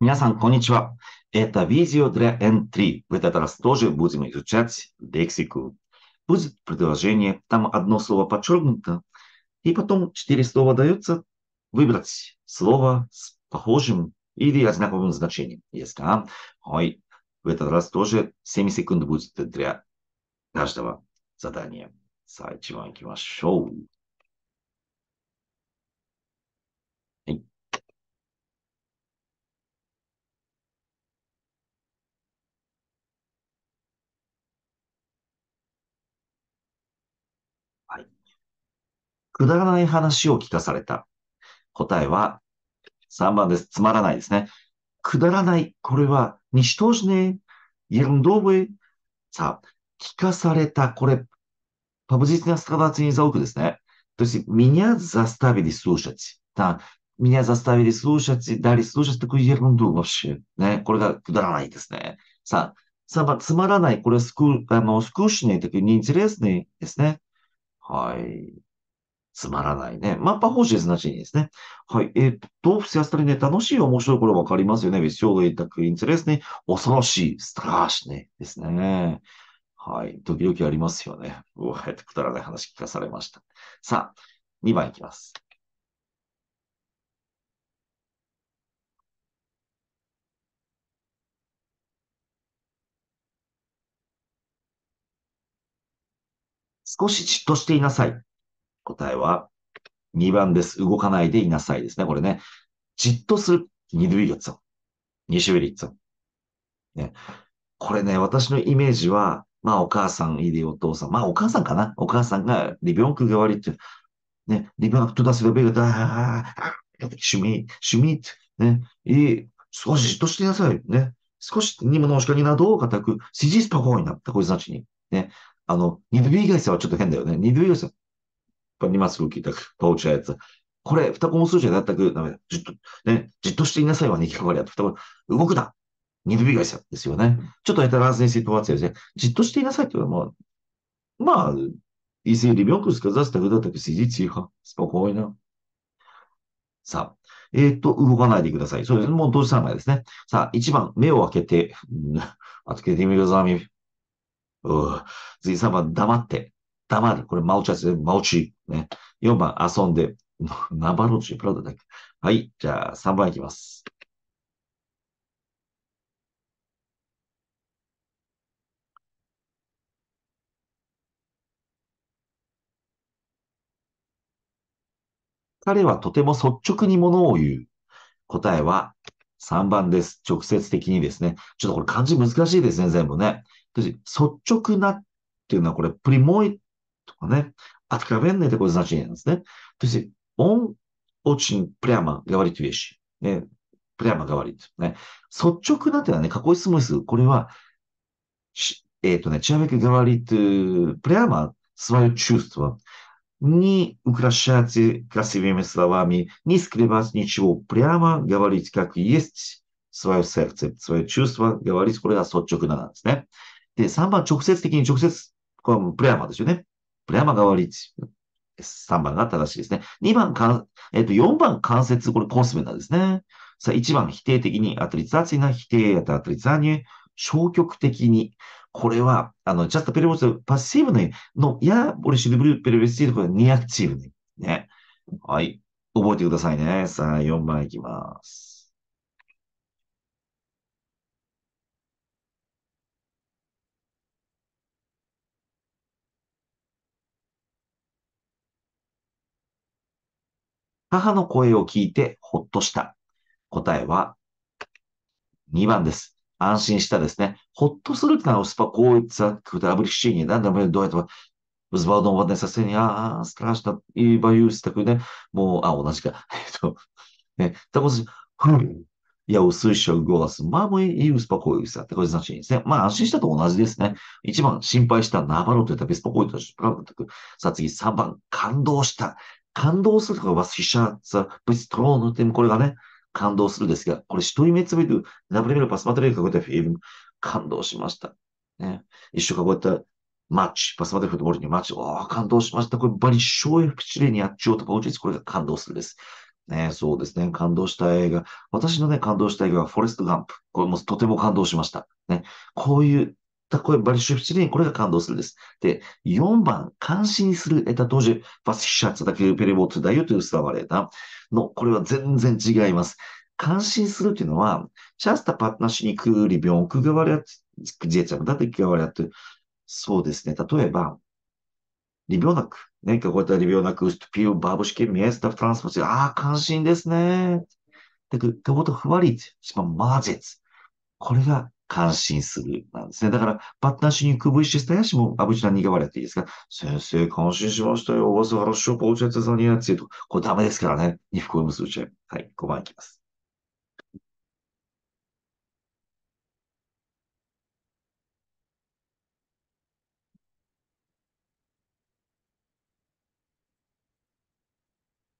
Меня Это видео для N3. В этот раз тоже будем изучать лексику. Будет предложение, там одно слово подчеркнуто, и потом четыре слова дается выбрать слово с похожим или одинаковым значением. Если а, ой, в этот раз тоже 7 секунд будет для каждого задания. шоу. はい。くだらない話を聞かされた。答えは3番です。つまらないですね。くだらない。これは西通しね。イエロンドーブさあ、聞かされた。これ、パブジスナスカバツンザオクですね。そしてミニャザスタビリスウシャチ。たミニャザスタビリスウシャチ、ダリスウシャチとてイエロンドーブシね。これがくだらないですね。さあ、3番、つまらない。これスクール、あの、スクーシネーという認知レースネーですね。はい。つまらないね。まあ、パ方ーシーズなしにですね。はい。えっ、と、と、うせやすたりね、楽しい、面白い、これわかりますよね。別表現いたくインツレスね。恐ろしい、ストラーシね。ですね。はい。時々ありますよね。うわ、くだらない話聞かされました。さあ、2番いきます。少しじっとしていなさい。答えは2番です。動かないでいなさいですね。これね。じっとする。ニドゥイガツン。ニシュベリツン。ね。これね、私のイメージは、まあお母さん、いでお父さん。まあお母さんかな。お母さんがリビョンク代わりって、ね、リビョンクと出すベガだ、シュミ、シュミって、ね、いい、少しじっとしていなさい。ね。少し荷物のしかになどを固く、シジスパコーになった、こいつたちに。ね。あの、二度 e 返せはちょっと変だよね。二度 e 返せ。i g a j e 聞いた、パウチやつ。これ、二個も数字は全くダメだ。じっと、ね、じっとしていなさいは2きかかりやと。二個。動くな二度ビ返せさですよね。ちょっとエタラーズにしてとわつやでじっとしていなさいって言うのは、まあ、まあ、если クス б е н к у だった з а т ь тогда так さあ、えー、っと、動かないでください。そうですね。もう同時3枚ですね。さあ、1番、目を開けて、あつけてみるざみ、次3番、黙って。黙る。これ、マオチャス、マオチ。ね。4番、遊んで。ナバロチ、プラドだけ。はい。じゃあ、3番いきます。彼はとても率直にものを言う。答えは3番です。直接的にですね。ちょっとこれ漢字難しいですね、全部ね。私、率直なっていうのはこれ、プリモイとかね。あつかべんねってことですね。私、オン、オチン、プレアマガワリトゥエシ。ね。プレアマン、ガワリトゥ。ね。率直なっていうのはね、過去質問です。これは、えっ、とね、ちなみにガワリトゥ、プレアマスワイルチュースとは、не украшайте красивыми словами, не скрывать ничего, прямо говорить, как есть свое сердце、свое чувство, говорить、これが率直なんですね。で、3番、直接的に直接、これはプレアマですよね。プレアマ говорить。3番が正しいですね。2番か、えっ、ー、と、4番関節、これコンスメなんですね。さあ、1番否定的に、アトリザーツィナ、否定やったアトリザーニュ、消極的に。これは、あの、ちャッとペルボスパッシブね、の、や、ボリシルブルペルベスティーとかニアクチーブね。ね。はい。覚えてくださいね。さあ、4番いきます。母の声を聞いてほっとした。答えは2番です。安心したですね。ほっとするな、てスパコーイツクダブリシーニー、なんでもどうやっても、ウズバードンバネサセニアー、スラシタ、イーバユースタクね、もう、あ、同じか。えっと、ね、タコス、フン、いや、薄いしょ、ゴース、まあ、もういい、ウスパコーイツアクダブリシーニー、まあ、安心したと同じですね。一番心配した、ナバロと言ったベスパコーイツアクダブさあ、次、三番、感動した。感動するとか、ワスヒシャツ、ブリストローヌって、これがね、感動するですが、これ一人目つぶる、ナブレメロパスマトレイやってフィー、感動しました。ね、一緒かこういったマッチ、パスマテフットボールにマッチ、お感動しました。これ、バリショーエフチレにやっちおうとか、うちこれが感動するです。ね、そうですね。感動した映画。私のね、感動した映画はフォレストガンプ。これもとても感動しました。ね。こういうったこれが感動するです。で、4番、感心する、えた当時、バスシャツだけ、ペレボートだよというスタバレーの、これは全然違います。感心するというのは、チャスタパッナシにクーリビョン、クグワリア、ジェチャムだってグワリって、そうですね。例えば、リビョンなく、何こういったリビョンなく、ピューバーブシケミエスタフランスポチ、ああ、感心ですね。てく、てことふわり、しかもマージェツ。これが感心するなんですね。だから、バッターにくぶいしスタやシもアブチナに言われていいですか先生、感心しましたよ。わざわらしょぽうちゃってさにやついと。これダメですからね。にふこむすうちゃい。はい、5番いきます。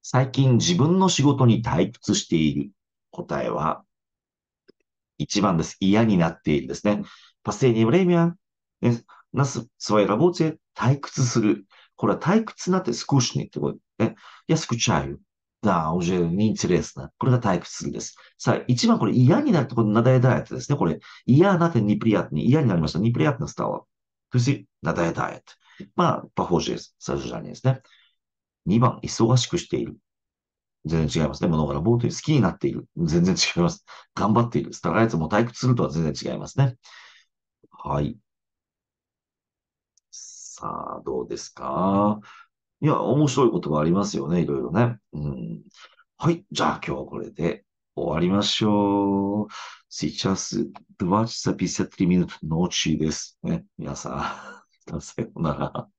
最近自分の仕事に退屈している。答えは一番です。嫌になっているですね。パセニブレミアン、なす、すワいラボーチェ、退屈する。これは退屈なって少しにってこと。え、いや、スクチャうユ。だ、おじゅうにつれすな。これが退屈するです。さあ、一番これ嫌になるってことなだダイエットですね。これ、嫌なってニプリアットに、嫌になりました。ニプリアットなスターは。とし、なだダイエット。まあ、パフォージェス、サジュラにですね。2番、忙しくしている。全然違いますね。物柄、ボートに好きになっている。全然違います。頑張っている。スいーライツも退屈するとは全然違いますね。はい。さあ、どうですかいや、面白い言葉ありますよね。いろいろね。うん。はい。じゃあ今日はこれで終わりましょう。с チャ ч а с 20-53 минут н о ч です。ね。皆さん、さようなら。